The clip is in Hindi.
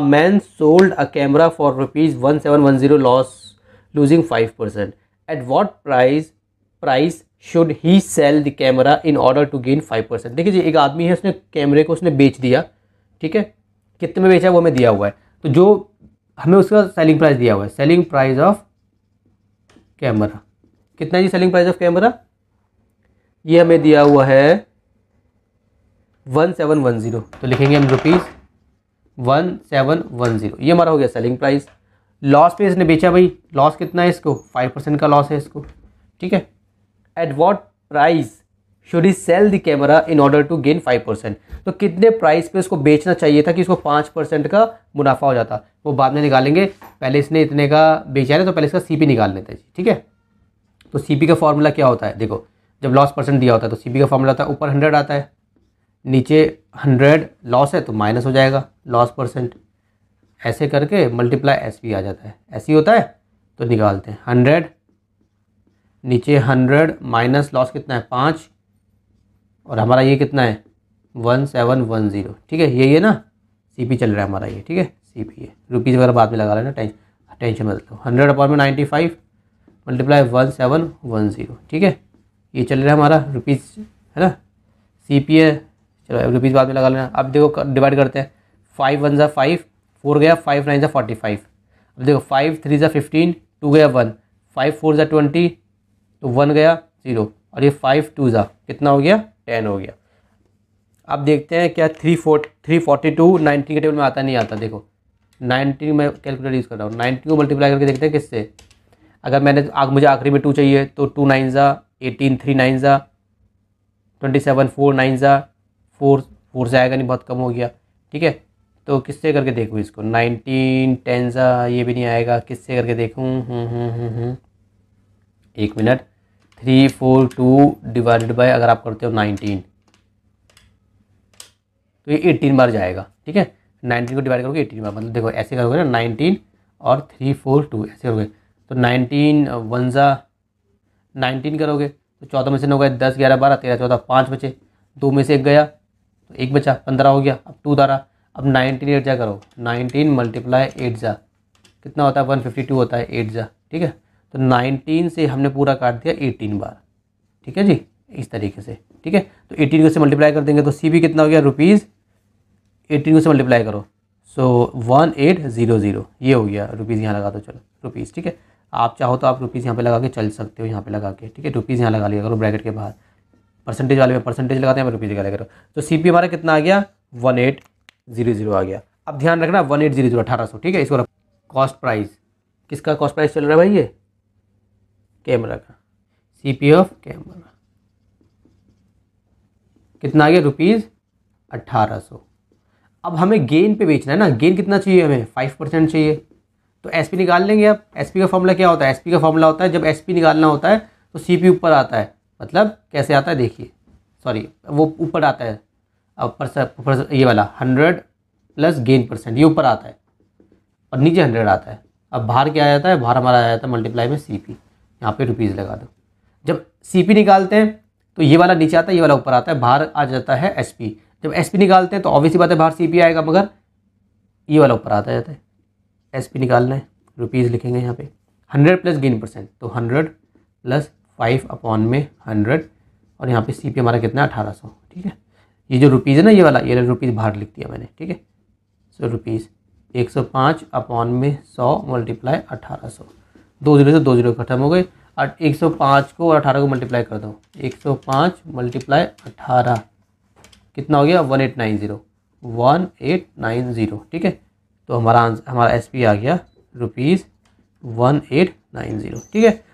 man sold a camera for rupees one seven one zero loss losing five percent at what prize price should he sell the camera in order to gain five percent देखिए जी एक आदमी है उसने कैमरे को उसने बेच दिया ठीक है कितने में बेचा है वो हमें दिया हुआ है तो जो हमें उसका सेलिंग प्राइस दिया हुआ है सेलिंग प्राइस ऑफ कैमरा कितना जी सेलिंग प्राइस ऑफ कैमरा ये हमें दिया हुआ है वन सेवन वन ज़ीरो तो लिखेंगे हम rupees one seven one zero ये हमारा हो गया सेलिंग प्राइस लॉस पे इसने बेचा भाई लॉस कितना है इसको फाइव परसेंट का लॉस है इसको ठीक है at what price should he sell the camera in order to gain five percent तो कितने प्राइस पे उसको बेचना चाहिए था कि इसको पाँच परसेंट का मुनाफा हो जाता वो बाद में निकालेंगे पहले इसने इतने का बेचा है तो पहले इसका पी निकाल लेते हैं ठीक है तो पी का फॉर्मूला क्या होता है देखो जब लॉस परसेंट दिया होता है तो पी का फॉर्मूला होता है ऊपर हंड्रेड आता है नीचे हंड्रेड लॉस है तो माइनस हो जाएगा लॉस परसेंट ऐसे करके मल्टीप्लाई एस आ जाता है ऐसे होता है तो निकालते हैं हंड्रेड नीचे हंड्रेड माइनस लॉस कितना है पाँच और हमारा ये कितना है वन सेवन वन ज़ीरो ठीक है यही है ना सीपी चल रहा है हमारा ये ठीक है सीपी है रुपीज़ वगैरह बाद में लगा रहे ना टेंशन टेंशन मत लो हंड्रेड अपॉन में ninety five multiply one seven one zero ठीक है ये चल रहा है हमारा रुपीज़ है ना सी पी है चलो रुपीज़ बाद में लगा लेना अब देखो डिवाइड करते हैं फाइव वन ज़ा फाइव फोर गया फाइव नाइन ज़ा फोर्टी फाइव अब देखो फाइव थ्री ज़ा फिफ्टीन टू गया वन फाइव फोर ज़ा ट्वेंटी तो वन गया ज़ीरो और ये फाइव टू ज़ा कितना हो गया टेन हो गया अब देखते हैं क्या three four three forty two ninety के टेबल में आता नहीं आता देखो नाइन्टी मैं कैलकुलेटर यूज़ कर रहा हूँ नाइन्टी को मल्टीप्लाई करके देखते हैं किससे अगर मैंने आग मुझे आखिरी में टू चाहिए तो टू नाइन ज़ा एटीन थ्री नाइन ज़ा ट्वेंटी सेवन फोर नाइन ज़ा फोर फोर से आएगा नहीं बहुत कम हो गया ठीक है तो किससे करके देखूँ इसको नाइनटीन टेन सा ये भी नहीं आएगा किससे करके देखूँ हम्म, हम्म, हम्म, एक minute three four two divided by अगर आप करते हो नाइनटीन तो ये एटीन बार जाएगा ठीक है नाइनटीन को डिवाइड करोगे एटीन बार मतलब देखो ऐसे करोगे ना नाइनटीन और थ्री फोर टू ऐसे करोगे तो नाइनटीन वन नाइनटीन करोगे तो चौदह में से नौ गए दस ग्यारह बारह तेरह चौदह पाँच बचे दो में से एक गया एक बचा पंद्रह हो गया अब टू दारा अब नाइनटीन एट जा करो नाइनटीन मल्टीप्लाई एट जा कितना होता है वन फिफ्टी टू होता है एट जा ठीक है तो नाइनटीन से हमने पूरा काट दिया एटीन बार ठीक है जी इस तरीके से ठीक है तो एटीन को से मल्टीप्लाई कर देंगे तो सी कितना हो गया रुपीज़ एटीन को से मल्टीप्लाई करो so one eight zero zero ये हो गया रुपीज़ यहाँ लगा दो चलो रुपीज़ ठीक है आप चाहो तो आप रुपीज़ यहाँ पे लगा के चल सकते हो यहाँ पे लगा के ठीक है रुपीज़ यहाँ लगा लिया करो ब्रैकेट के बाहर परसेंटेज वाले में परसेंटेज लगाते हैं रुपीज़ का लेकर तो सी पी हमारा कितना आ गया वन एट जीरो जीरो आ गया अब ध्यान रखना वन एट जीरो जीरो अठारह सौ ठीक है इसको कॉस्ट प्राइस किसका कॉस्ट प्राइस चल रहा है भाई ये कैमरा का सी पी ऑफ कैमरा कितना आ गया रुपीज़ अट्ठारह सौ अब हमें गेन पे बेचना है ना गेन कितना चाहिए हमें फाइव परसेंट चाहिए तो एस पी निकाल लेंगे आप एस पी का फॉर्मूला क्या होता है एस पी का फॉर्मूला होता है जब एस पी निकालना होता है तो सी पी ऊपर आता है मतलब कैसे आता है देखिए सॉरी वो ऊपर आता है परसेंट ये वाला हंड्रेड प्लस गेन परसेंट ये ऊपर आता है और नीचे हंड्रेड आता है अब बाहर क्या आ जाता है बाहर हमारा आ जाता है मल्टीप्लाई में सी पी यहाँ पर रुपीज़ लगा दो जब सी पी निकालते हैं तो ये वाला नीचे आता है ये वाला ऊपर आता है बाहर आ जाता है एस पी जब एस पी निकालते हैं तो ऑब्वियसली बात है बाहर सी पी आएगा मगर ये वाला ऊपर आता जाता है एस पी निकालना है रुपीज़ लिखेंगे यहाँ पे हंड्रेड प्लस गेन परसेंट तो हंड्रेड प्लस फाइव अपॉन में हंड्रेड और यहाँ पे सी पी हमारा कितना है अठारह सौ ठीक है ये जो रुपीज़ है ना ये वाला ये रुपीज़ बाहर लिख दिया मैंने ठीक है सो रुपीज़ एक सौ पाँच अपॉन में सौ मल्टीप्लाई अठारह सौ दो जीरो से दो जीरो खत्म हो गए एक सौ पाँच को और अठारह को मल्टीप्लाई कर दो एक सौ पाँच मल्टीप्लाई अठारह कितना हो गया one eight nine zero one eight nine zero ठीक है तो हमारा आंसर हमारा एस आ गया rupees one eight nine zero ठीक है